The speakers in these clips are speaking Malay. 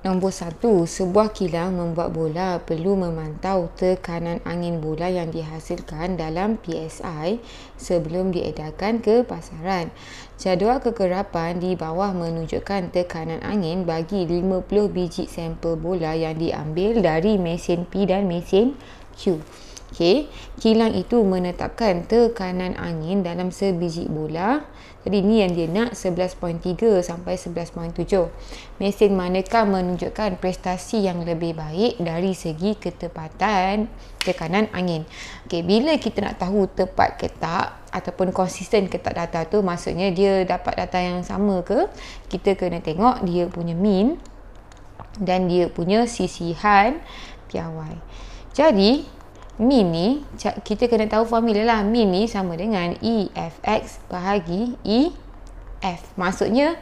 Nombor satu, Sebuah kilang membuat bola perlu memantau tekanan angin bola yang dihasilkan dalam PSI sebelum diedarkan ke pasaran. Jadual kekerapan di bawah menunjukkan tekanan angin bagi 50 biji sampel bola yang diambil dari mesin P dan mesin Q. Okay. Kilang itu menetapkan tekanan angin dalam sebiji bola. Jadi ni yang dia nak 11.3 sampai 11.7. Mesin manakah menunjukkan prestasi yang lebih baik dari segi ketepatan tekanan angin. Okay, bila kita nak tahu tepat ke tak ataupun konsisten ke tak data tu maksudnya dia dapat data yang sama ke kita kena tengok dia punya min dan dia punya sisihan piawai. Jadi min ni kita kena tahu formula lah min ni sama dengan EFX bahagi EF maksudnya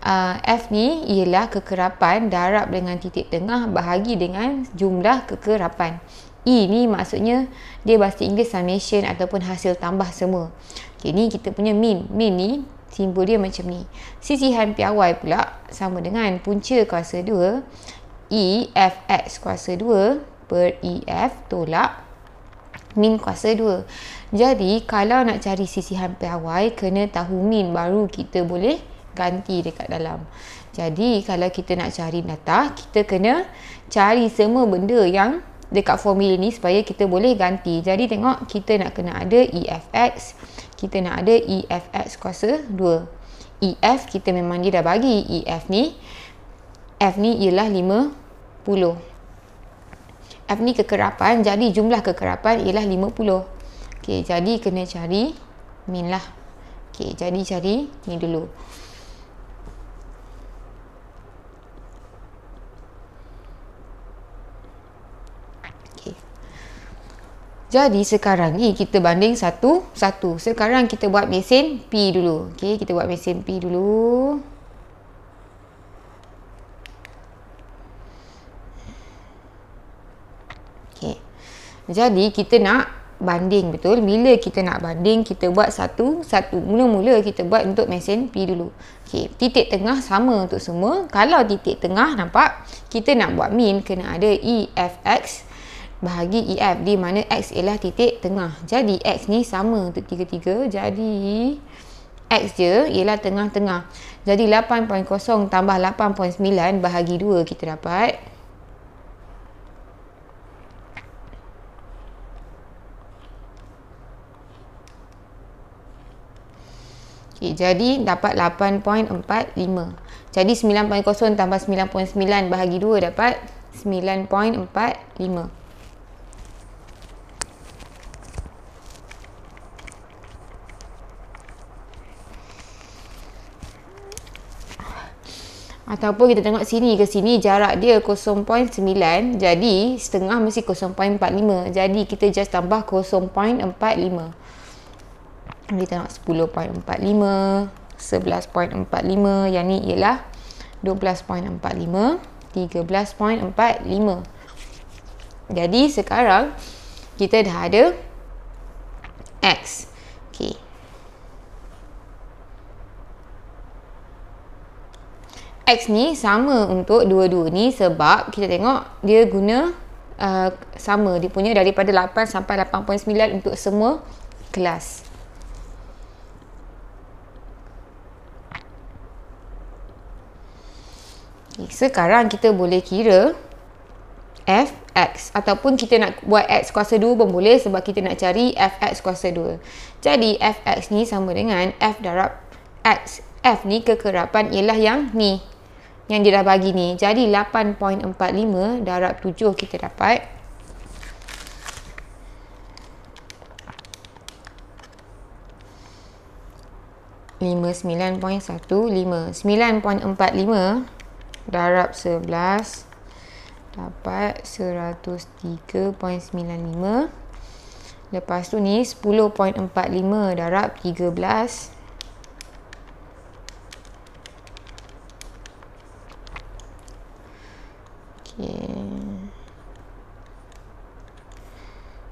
uh, F ni ialah kekerapan darab dengan titik tengah bahagi dengan jumlah kekerapan E ni maksudnya dia pasti Inggeris summation ataupun hasil tambah semua okay, ni kita punya min min ni simbol dia macam ni sisihan piawai pula sama dengan punca kuasa 2 EFX kuasa 2 per EF tolak min kuasa 2. Jadi kalau nak cari sisi hampir awal, kena tahu min baru kita boleh ganti dekat dalam. Jadi kalau kita nak cari data, kita kena cari semua benda yang dekat formula ni supaya kita boleh ganti. Jadi tengok kita nak kena ada EFX, kita nak ada EFX kuasa 2. EF kita memang dia dah bagi EF ni. F ni ialah 50. F ni kekerapan jadi jumlah kekerapan ialah 50 ok jadi kena cari min lah ok jadi cari ni dulu Jadi sekarang ni kita banding satu, satu. Sekarang kita buat mesin P dulu. Okay kita buat mesin P dulu. Jadi kita nak banding betul. Bila kita nak banding, kita buat satu, satu. Mula-mula kita buat untuk mesin P dulu. Okey, titik tengah sama untuk semua. Kalau titik tengah nampak, kita nak buat min kena ada EFX bahagi EF di mana X ialah titik tengah. Jadi X ni sama untuk tiga-tiga. Jadi X je ialah tengah-tengah. Jadi 8.0 tambah 8.9 bahagi 2 kita dapat 0.9. Okey, jadi dapat 8.45. Jadi 9.0 tambah 9.9 bahagi 2 dapat 9.45. Ataupun kita tengok sini ke sini jarak dia 0.9 jadi setengah mesti 0.45. Jadi kita just tambah 0.45 kita nak 10.45 11.45 yang ni ialah 12.45 13.45 jadi sekarang kita dah ada X ok X ni sama untuk dua-dua ni sebab kita tengok dia guna uh, sama dia punya daripada 8 sampai 8.9 untuk semua kelas Sekarang kita boleh kira f x ataupun kita nak buat x kuasa 2 pun boleh sebab kita nak cari f x kuasa 2. Jadi f x ni sama dengan f darab x. f ni kekerapan ialah yang ni. Yang dia dah bagi ni. Jadi 8.45 darab 7 kita dapat. lima sembilan poin satu lima sembilan poin empat lima darab 11 dapat 103.95 lepas tu ni 10.45 darab 13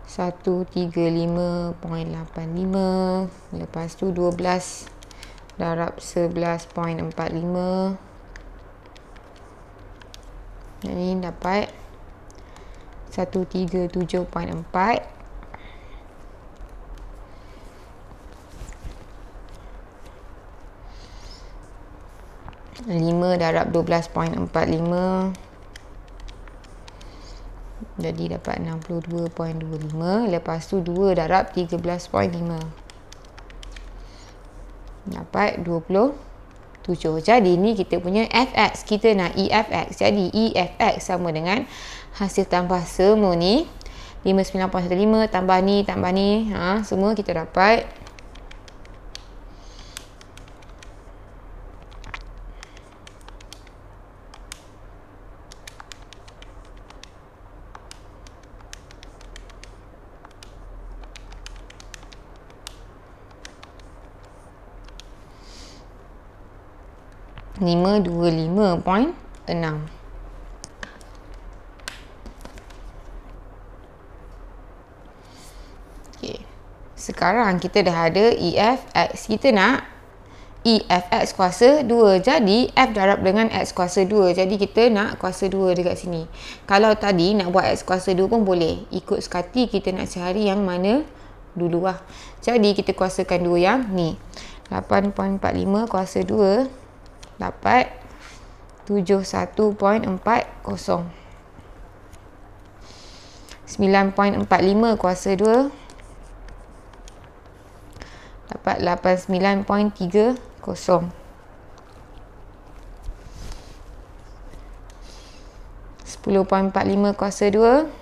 135.85 lepas tu 12 darab 11.45 jadi dapat 137.4 5 darab 12.45 jadi dapat 62.25 lepas tu 2 darab 13.5 dapat 20 7. Jadi ni kita punya fx, kita nak efx. Jadi efx sama dengan hasil tambah semua ni 59.15 tambah ni tambah ni ha semua kita dapat Sekarang kita dah ada EFX. Kita nak EFX kuasa 2. Jadi F darab dengan X kuasa 2. Jadi kita nak kuasa 2 dekat sini. Kalau tadi nak buat X kuasa 2 pun boleh. Ikut sekati kita nak cari yang mana dulu lah. Jadi kita kuasakan 2 yang ni. 8.45 kuasa dapat 71.40 9.45 kuasa 2 dapat 89.30 10.45 kuasa 2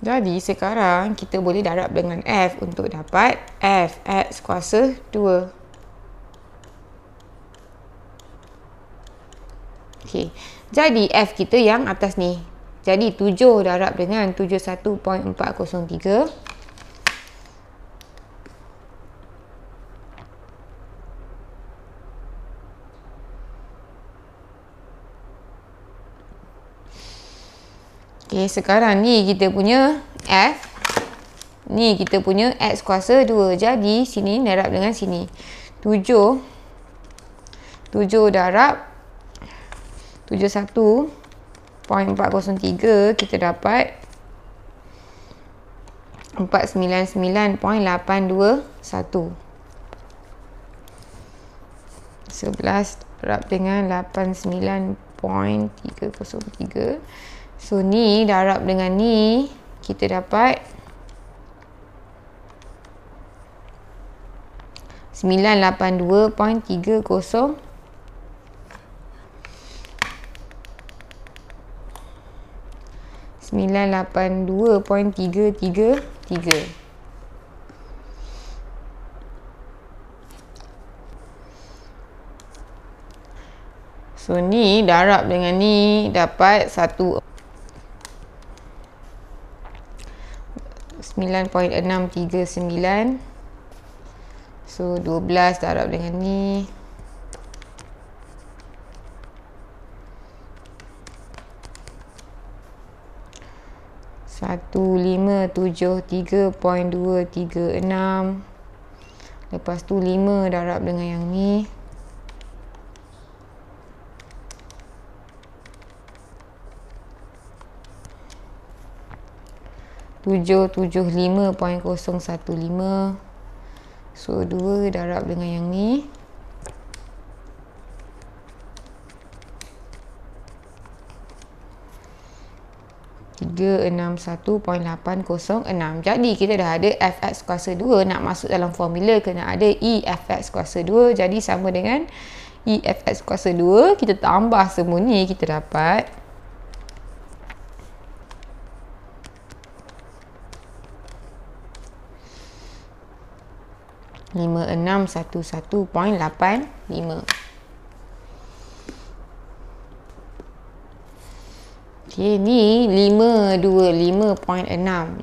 Jadi sekarang kita boleh darab dengan F untuk dapat F X kuasa 2. Okey. Jadi F kita yang atas ni. Jadi 7 darab dengan 71.403. Okey, sekarang ni kita punya F ni kita punya x kuasa 2. Jadi sini darab dengan sini. 7 7 darab 71.403 kita dapat 499.821 11 darab dengan 89.303 so ni darab dengan ni kita dapat 982.302 982.333 So ni darab dengan ni dapat 1 9.6 9.6 So 12 darab dengan ni 1573.236 lepas tu 5 darab dengan yang ni tujuh tujuh lima poin kosong satu lima so dua darab dengan yang ni 361.806 jadi kita dah ada fx kuasa 2 nak masuk dalam formula kena ada e fx kuasa 2 jadi sama dengan e fx kuasa 2 kita tambah semua ni kita dapat lima enam satu satu point lapan lima Okay, ni 525.6.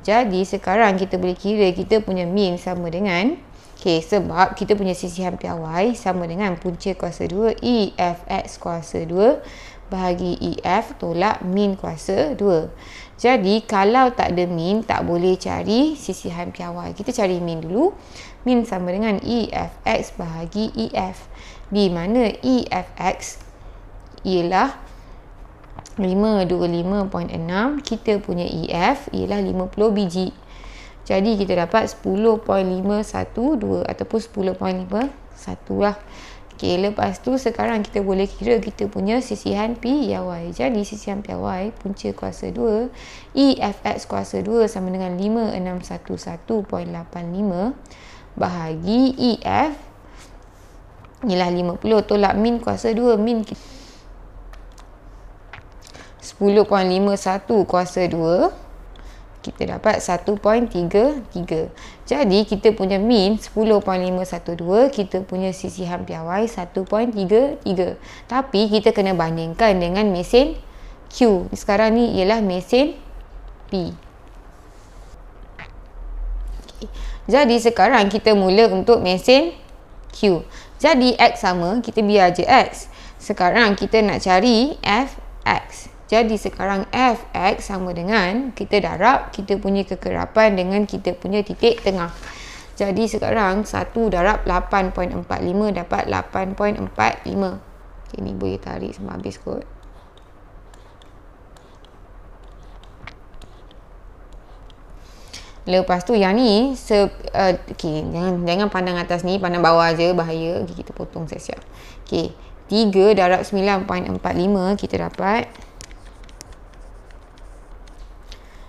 Jadi sekarang kita boleh kira kita punya min sama dengan okay, sebab kita punya sisihan piawai sama dengan punca kuasa 2 EFX kuasa 2 bahagi EF tolak min kuasa 2. Jadi kalau tak ada min tak boleh cari sisihan piawai. Kita cari min dulu. Min sama dengan EFX bahagi EF. Di mana EFX ialah 0.5 525.6 kita punya EF ialah 50 biji jadi kita dapat 10.512 ataupun 10.51 lah ok lepas tu sekarang kita boleh kira kita punya sisihan p PYY e jadi sisihan p y punca kuasa 2 EFX kuasa 2 sama dengan 5611.85 bahagi EF ialah 50 tolak min kuasa 2 min kita 10.51 kuasa 2 kita dapat 1.33 jadi kita punya min 10.512 kita punya sisi sisihan piawai 1.33 tapi kita kena bandingkan dengan mesin Q sekarang ni ialah mesin P okay. jadi sekarang kita mula untuk mesin Q jadi X sama kita biar je X sekarang kita nak cari f x jadi sekarang fx sama dengan kita darab kita punya kekerapan dengan kita punya titik tengah. Jadi sekarang 1 darab 8.45 dapat 8.45. Okay, ni boleh tarik sampai habis kot. Lepas tu yang ni se, uh, eh, okay, jangan, jangan pandang atas ni pandang bawah aje bahaya. Okay, kita potong siap-siap. Okay, 3 darab 9.45 kita dapat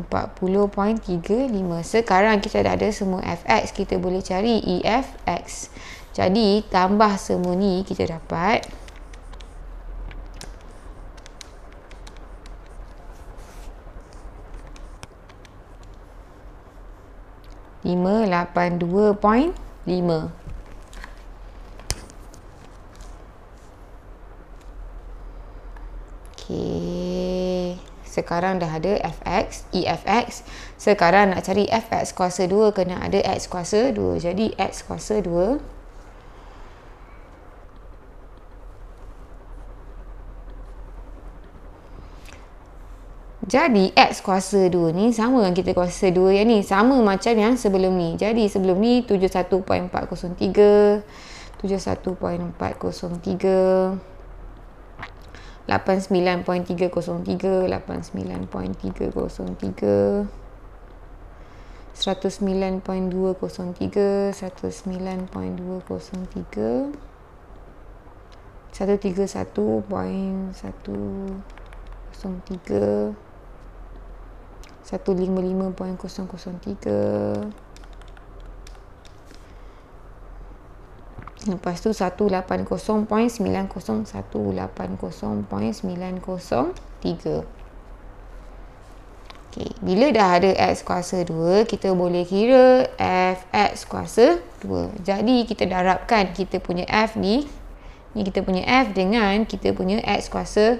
40.35 sekarang kita dah ada semua fx kita boleh cari efx jadi tambah semua ni kita dapat lima lapan dua point lima sekarang dah ada fx, efx. Sekarang nak cari fx kuasa 2 kena ada x kuasa 2. Jadi x kuasa 2 Jadi X kuasa 2 ni sama dengan kita kuasa 2 yang ni. Sama macam yang sebelum ni. Jadi sebelum ni 71.403. 71.403 satu lima lima point kosong kosong tiga Lepas tu 180.90 180.90.3 okay. Bila dah ada X kuasa 2 Kita boleh kira f x kuasa 2 Jadi kita darabkan kita punya F ni Ni kita punya F dengan kita punya X kuasa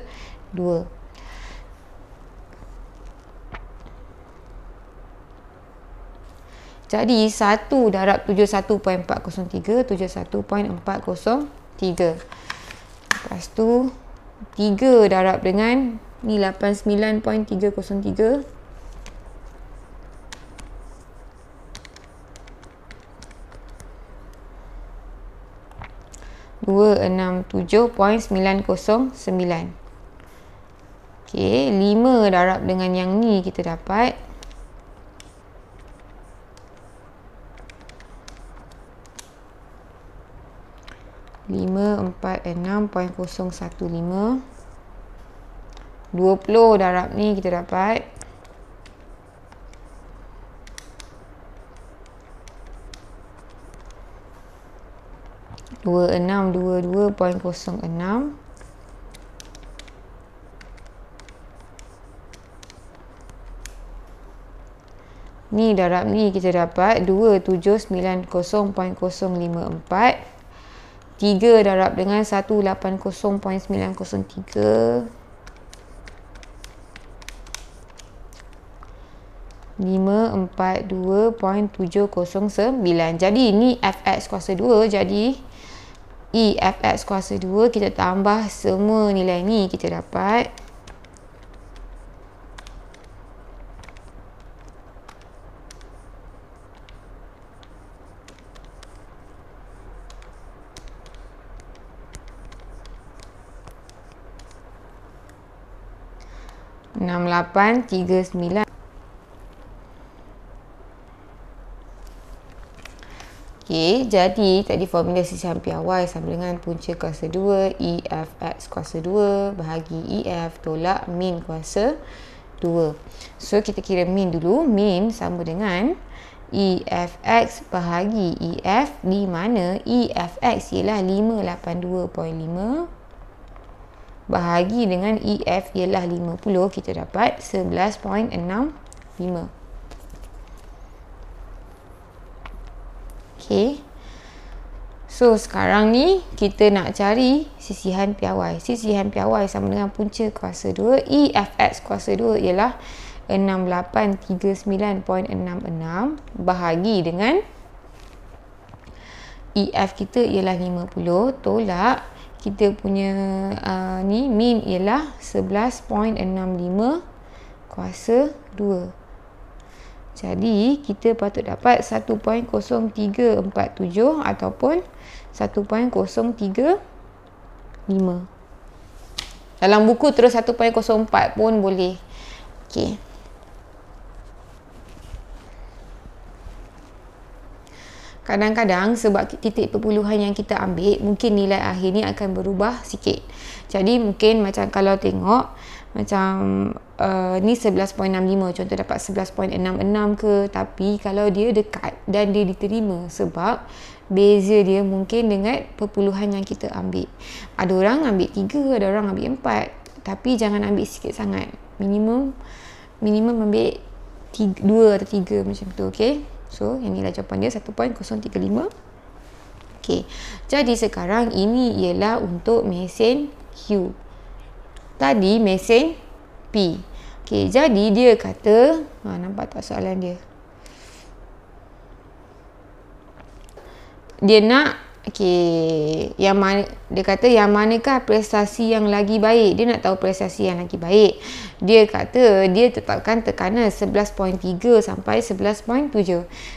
jadi 1 darab 71.403 71.403 lepas tu 3 darab dengan ni 89.303 267.909 ok 5 darab dengan yang ni kita dapat 6.015 20 darab ni kita dapat 2622.06 ni darab ni kita dapat 2790.054 3 darab dengan 180.903 542.709 jadi ini fx kuasa 2 jadi e fx kuasa 2 kita tambah semua nilai ni kita dapat 1.0 6839 ok jadi tadi formula sisi hampir awal sama dengan punca kuasa 2 e x kuasa 2 bahagi EF tolak min kuasa 2 so kita kira min dulu min sama dengan EF x bahagi EF di mana EF x ialah 582.5 bahagi dengan EF ialah 50 kita dapat 11.65 Okay, So sekarang ni kita nak cari sisihan piawai. Sisihan piawai sama dengan punca kuasa 2 EFX kuasa 2 ialah 6839.66 bahagi dengan EF kita ialah 50 tolak 11.65 kita punya uh, ni min ialah 11.65 kuasa 2. Jadi kita patut dapat 1.0347 ataupun 1.035. Dalam buku terus 1.04 pun boleh. Okey. kadang-kadang sebab titik perpuluhan yang kita ambil mungkin nilai akhir ni akan berubah sikit jadi mungkin macam kalau tengok macam uh, ni 11.65 contoh dapat 11.66 ke tapi kalau dia dekat dan dia diterima sebab beza dia mungkin dengan perpuluhan yang kita ambil ada orang ambil 3 ada orang ambil 4 tapi jangan ambil sikit sangat minimum minimum ambil 2 atau 3 macam tu okay? So inilah jawapan dia 1.035. Okey. Jadi sekarang ini ialah untuk mesin Q. Tadi mesin P. Okey, jadi dia kata, ha nampak tak soalan dia? Dia nak Okey, yang mana dia kata yang manakah prestasi yang lagi baik? Dia nak tahu prestasi yang lagi baik. Dia kata dia tetapkan tekanan 11.3 sampai 11.7.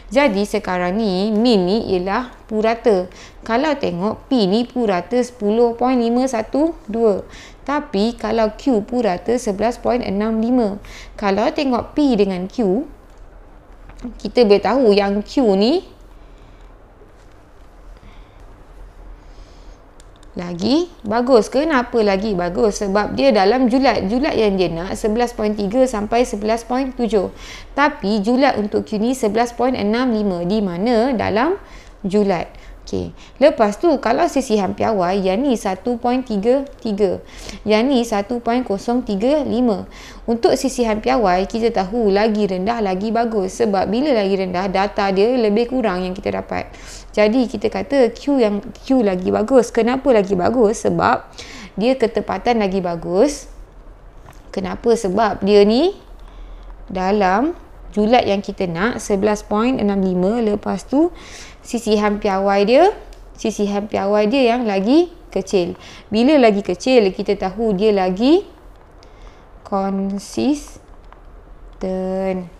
Jadi sekarang ni min ni ialah purata. Kalau tengok P ni purata 10.512. Tapi kalau Q purata 11.65. Kalau tengok P dengan Q kita boleh tahu yang Q ni lagi bagus kenapa lagi bagus sebab dia dalam julat julat yang dia nak 11.3 sampai 11.7 tapi julat untuk kini 11.65 di mana dalam julat Okey. Lepas tu kalau sisi sisihan piawai yang ni 1.33. Yang ni 1.035. Untuk sisihan piawai kita tahu lagi rendah lagi bagus sebab bila lagi rendah data dia lebih kurang yang kita dapat. Jadi kita kata Q yang Q lagi bagus. Kenapa lagi bagus? Sebab dia ketepatan lagi bagus. Kenapa? Sebab dia ni dalam julat yang kita nak 11.65 lepas tu sisihan piawai dia sisihan piawai dia yang lagi kecil bila lagi kecil kita tahu dia lagi konsisten